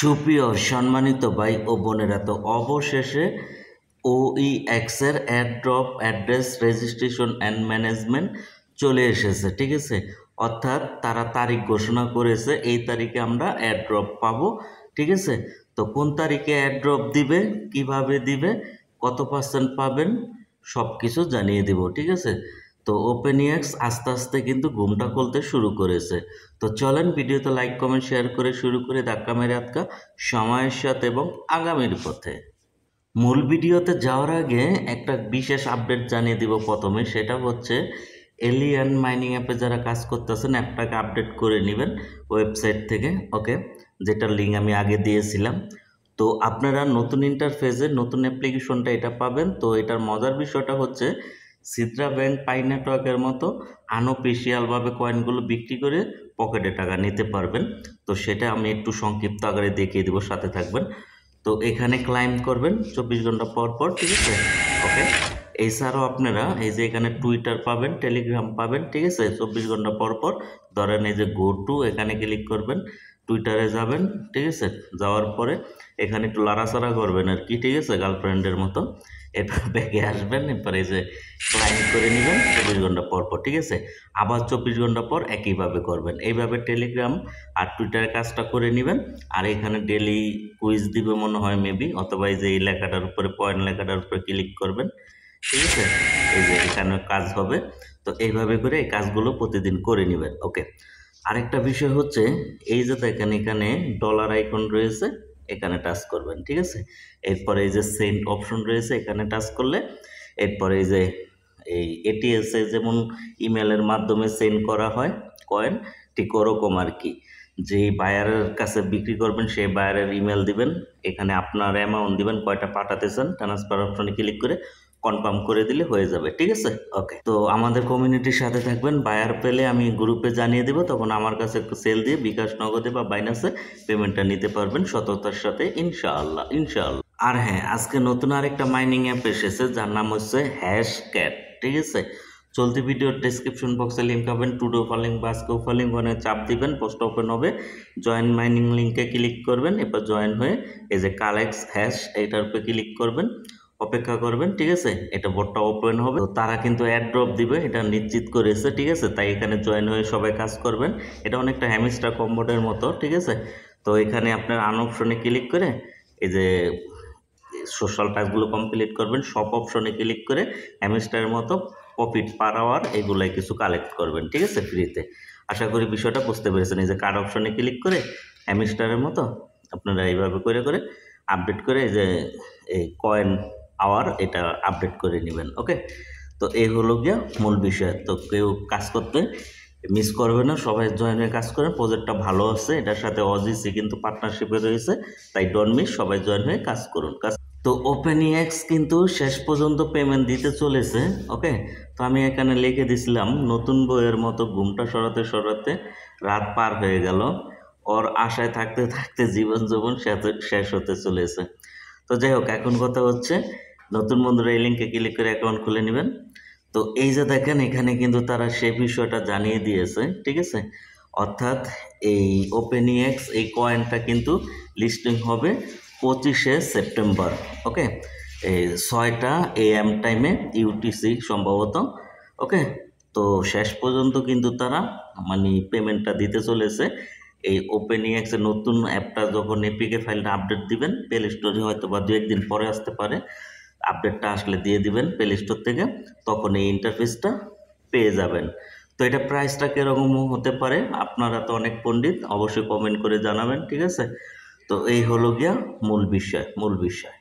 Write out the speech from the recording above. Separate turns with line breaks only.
সুপ্রিয় সম্মানিত ভাই ও বোনেরা তো অবশেষে ওই এক্সের অ্যাড্রপ অ্যাড্রেস রেজিস্ট্রেশন অ্যান্ড ম্যানেজমেন্ট চলে এসেছে ঠিক আছে অর্থাৎ তারা তারিখ ঘোষণা করেছে এই তারিখে আমরা অ্যাড্রপ পাবো ঠিক আছে তো কোন তারিখে অ্যাড্রপ দিবে কিভাবে দিবে কত পার্সেন্ট পাবেন সব কিছু জানিয়ে দেব ঠিক আছে তো ওপেন ইয়েক্স আস্তে আস্তে কিন্তু ঘুমটা খুলতে শুরু করেছে তো চলেন ভিডিওতে লাইক কমেন্ট শেয়ার করে শুরু করে ধাক্কা মেরে আটকা সময়ের সাথে এবং আগামীর পথে মূল ভিডিওতে যাওয়ার আগে একটা বিশেষ আপডেট জানিয়ে দিব প্রথমে সেটা হচ্ছে এলিয়ান মাইনিং অ্যাপে যারা কাজ করতেছেন অ্যাপটাকে আপডেট করে নেবেন ওয়েবসাইট থেকে ওকে যেটার লিঙ্ক আমি আগে দিয়েছিলাম তো আপনারা নতুন ইন্টারফেসে নতুন অ্যাপ্লিকেশনটা এটা পাবেন তো এটার মজার বিষয়টা হচ্ছে সিদ্রা ব্যাংক পাই নেটওয়ার্কের মতো আনঅফিসিয়ালভাবে কয়েনগুলো বিক্রি করে পকেটে টাকা নিতে পারবেন তো সেটা আমি একটু সংক্ষিপ্ত আকারে দেখিয়ে দেবো সাথে থাকবেন তো এখানে ক্লাইম করবেন চব্বিশ ঘন্টা পর পর ঠিক আছে ওকে এছাড়াও আপনারা এই যে এখানে টুইটার পাবেন টেলিগ্রাম পাবেন ঠিক আছে চব্বিশ ঘন্টা পর পর ধরেন এই যে গো টু এখানে ক্লিক করবেন টুইটারে যাবেন ঠিক আছে যাওয়ার পরে এখানে একটু লাড়াচাড়া করবেন আর কি ঠিক আছে গার্লফ্রেন্ডের মতো এটা দেখে আসবেন এরপরে যে ক্লাইন করে নেবেন চব্বিশ ঘন্টা পর পর ঠিক আছে আবার চব্বিশ ঘন্টা পর একইভাবে করবেন এইভাবে টেলিগ্রাম আর টুইটারের কাজটা করে নেবেন আর এখানে ডেলি কুইজ দিবে মনে হয় মেবি অথবা এই যে এই লেখাটার উপরে পয়েন্ট লেখাটার উপরে ক্লিক করবেন ঠিক আছে এই যে এখানে কাজ হবে তো এইভাবে করে এই কাজগুলো প্রতিদিন করে নেবেন ওকে আরেকটা বিষয় হচ্ছে এই যে দেখেন এখানে ডলার আইকন রয়েছে এখানে টাচ করবেন ঠিক আছে এরপরে এই যে সেন্ট অপশন রয়েছে এখানে টাচ করলে এরপরে এই যে এই এটিএসে যেমন ইমেলের মাধ্যমে সেন্ড করা হয় কয়েন ঠিক ওরকম আর কি যেই বায়ারের কাছে বিক্রি করবেন সেই বায়ারের ইমেল দিবেন এখানে আপনার অ্যামাউন্ট দিবেন কয়টা পাঠাতে চান ট্রান্সফার অপশনে ক্লিক করে কনফার্ম করে দিলে হয়ে যাবে ঠিক আছে ওকে তো আমাদের কমিউনিটির সাথে থাকবেন বায়ার পেলে আমি গ্রুপে জানিয়ে দেবো তখন আমার কাছে সেল দিয়ে বিকাশ নগদে বা বাইনাসে পেমেন্টটা নিতে পারবেন সততার সাথে ইনশাআল্লাহ ইনশাআল্লাহ আর হ্যাঁ আজকে নতুন আরেকটা মাইনিং অ্যাপ এসেছে যার নাম হচ্ছে হ্যাশ ক্যাট ঠিক আছে চলতি ভিডিওর ডিসক্রিপশন বক্সে লিঙ্ক পাবেন টুডো ফলিং বা স্কো ফলিং ওখানে চাপ দিবেন পোস্ট ওপেন হবে জয়েন মাইনিং লিঙ্কে ক্লিক করবেন এরপর জয়েন হয়ে এই যে কালেক্স হ্যাশ এইটার উপরে ক্লিক করবেন অপেক্ষা করবেন ঠিক আছে এটা বোর্ডটা ওপেন হবে তো তারা কিন্তু অ্যাড্রপ দিবে এটা নিশ্চিত করেছে ঠিক আছে তাই এখানে জয়েন হয়ে সবাই কাজ করবেন এটা অনেকটা হ্যামিস্টার কম্বোর্ডের মতো ঠিক আছে তো এখানে আপনার আন অপশনে ক্লিক করে এই যে সোশ্যাল টাস্কগুলো কমপ্লিট করবেন সব অপশনে ক্লিক করে হ্যামিস্টারের মতো প্রফিট পার আওয়ার এগুলোয় কিছু কালেক্ট করবেন ঠিক আছে ফ্রিতে আশা করি বিষয়টা বুঝতে পেরেছেন এই যে কার্ড অপশনে ক্লিক করে হ্যামিস্টারের মতো আপনারা এইভাবে করে করে আপডেট করে এই যে এই কয়েন আওয়ার এটা আপডেট করে নেবেন ওকে তো এই হলো গিয়া মূল বিষয় তো কেউ কাজ করতে মিস করবে না সবাই জয়েন হয়ে কাজ করেন প্রজেক্টটা ভালো আছে এটার সাথে অজিসি কিন্তু পার্টনারশিপে রয়েছে তাই ডন মিস সবাই জয়েন হয়ে কাজ করুন কাজ তো ওপেন ওপেনিএক্স কিন্তু শেষ পর্যন্ত পেমেন্ট দিতে চলেছে ওকে তো আমি এখানে লিখে দিছিলাম নতুন বইয়ের মতো ঘুমটা সরাতে সরাতে রাত পার হয়ে গেল ওর আশায় থাকতে থাকতে জীবন যৌবন শেষ হতে চলেছে তো যাই হোক এখন কথা হচ্ছে নতুন বন্ধুরা এই লিঙ্কে ক্লিক করে অ্যাকাউন্ট খুলে নেবেন তো এই যে দেখেন এখানে কিন্তু তারা সে বিষয়টা জানিয়ে দিয়েছে ঠিক আছে অর্থাৎ এই ওপেন ইএক্স এই কয়েনটা কিন্তু লিস্টিং হবে পঁচিশে সেপ্টেম্বর ওকে এই ছয়টা এ এম টাইমে ইউটিসি সম্ভবত ওকে তো শেষ পর্যন্ত কিন্তু তারা মানে পেমেন্টটা দিতে চলেছে এই ওপেনিং এক্সের নতুন অ্যাপটা যখন এপিকে ফাইলটা আপডেট দিবেন প্লে স্টোরে হয়তো বা দু একদিন পরে আসতে পারে আপডেটটা আসলে দিয়ে দিবেন প্লে স্টোর থেকে তখন এই ইন্টারফেসটা পেয়ে যাবেন তো এটা প্রাইসটা কীরকম হতে পারে আপনারা তো অনেক পণ্ডিত অবশ্যই কমেন্ট করে জানাবেন ঠিক আছে তো এই হলো গিয়া মূল বিষয় মূল বিষয়